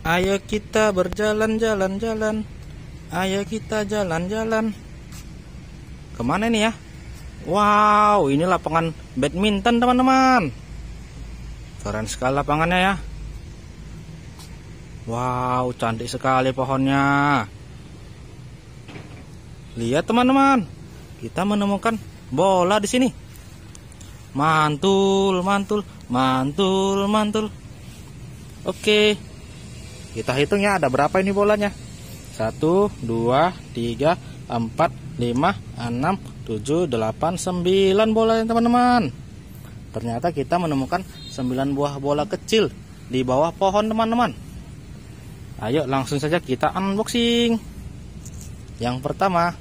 Ayo kita berjalan-jalan-jalan. Ayo kita jalan-jalan. Kemana ini ya? Wow, ini lapangan badminton teman-teman. Keren sekali lapangannya ya. Wow, cantik sekali pohonnya. Lihat teman-teman, kita menemukan bola di sini. Mantul, mantul, mantul, mantul. Oke. Okay. Kita hitung ya, ada berapa ini bolanya? 1, 2, 3, 4, 5, 6, 7, 8, 9 bola ya teman-teman. Ternyata kita menemukan 9 buah bola kecil di bawah pohon teman-teman. Ayo langsung saja kita unboxing. Yang pertama,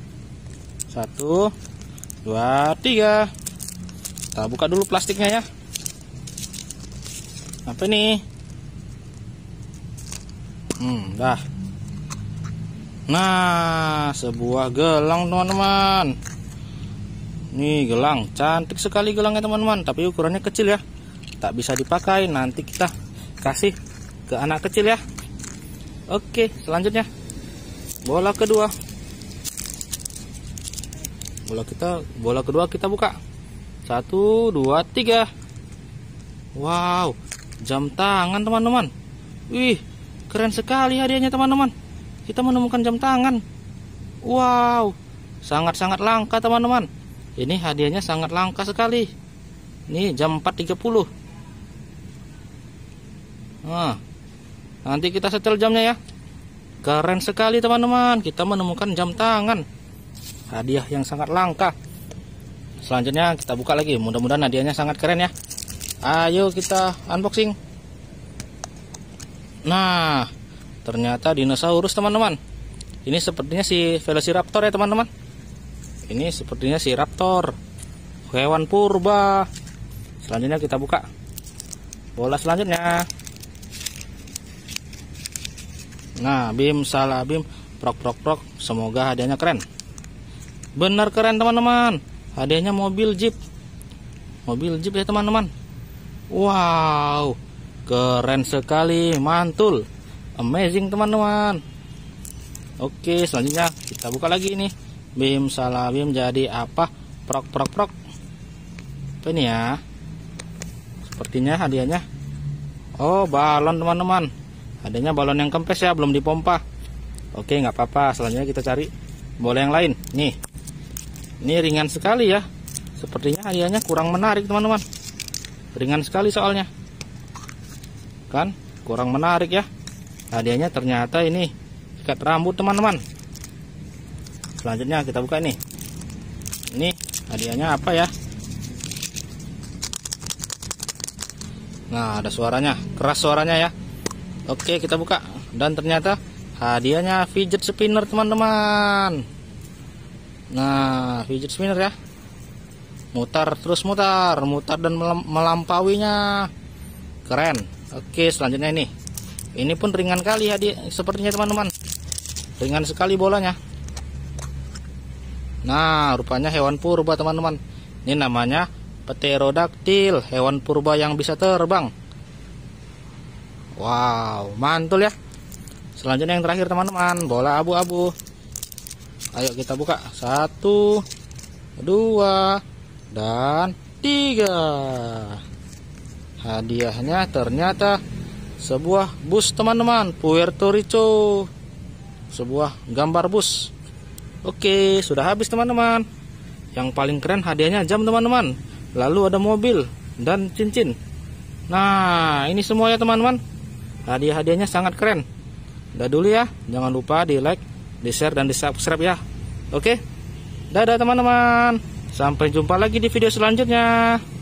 1, 2, 3. Kita buka dulu plastiknya ya. Apa ini? hmm dah nah sebuah gelang teman-teman nih gelang cantik sekali gelangnya teman-teman tapi ukurannya kecil ya tak bisa dipakai nanti kita kasih ke anak kecil ya oke selanjutnya bola kedua bola kita bola kedua kita buka satu dua tiga wow jam tangan teman-teman wih Keren sekali hadiahnya teman-teman. Kita menemukan jam tangan. Wow, sangat-sangat langka teman-teman. Ini hadiahnya sangat langka sekali. Ini jam 4.30. Nah, nanti kita setel jamnya ya. Keren sekali teman-teman. Kita menemukan jam tangan. Hadiah yang sangat langka. Selanjutnya kita buka lagi. Mudah-mudahan hadiahnya sangat keren ya. Ayo kita unboxing. Nah, ternyata dinosaurus teman-teman. Ini sepertinya si Velociraptor ya teman-teman. Ini sepertinya si Raptor. Hewan purba. Selanjutnya kita buka bola selanjutnya. Nah, bim salah bim, prok prok prok. Semoga hadiahnya keren. Benar keren teman-teman. Hadiahnya mobil Jeep. Mobil Jeep ya teman-teman. Wow keren sekali mantul amazing teman-teman oke selanjutnya kita buka lagi nih bim salah bim jadi apa prok prok prok apa ini ya sepertinya hadiahnya oh balon teman-teman adanya balon yang kempes ya belum dipompa oke nggak apa-apa selanjutnya kita cari bola yang lain nih ini ringan sekali ya sepertinya hadiahnya kurang menarik teman-teman ringan sekali soalnya kan kurang menarik ya hadiahnya ternyata ini ikat rambut teman-teman selanjutnya kita buka ini ini hadiahnya apa ya nah ada suaranya keras suaranya ya oke kita buka dan ternyata hadiahnya fidget spinner teman-teman nah fidget spinner ya mutar terus mutar mutar dan melampauinya keren Oke selanjutnya ini Ini pun ringan kali ya di, Sepertinya teman-teman Ringan sekali bolanya Nah rupanya hewan purba teman-teman Ini namanya pterodactyl Hewan purba yang bisa terbang Wow mantul ya Selanjutnya yang terakhir teman-teman Bola abu-abu Ayo kita buka Satu Dua Dan Tiga Hadiahnya ternyata sebuah bus teman-teman Puerto Rico. Sebuah gambar bus. Oke, sudah habis teman-teman. Yang paling keren hadiahnya jam teman-teman. Lalu ada mobil dan cincin. Nah, ini semua ya teman-teman. Hadiah-hadiahnya sangat keren. Udah dulu ya, jangan lupa di like, di share, dan di subscribe ya. Oke, dadah teman-teman. Sampai jumpa lagi di video selanjutnya.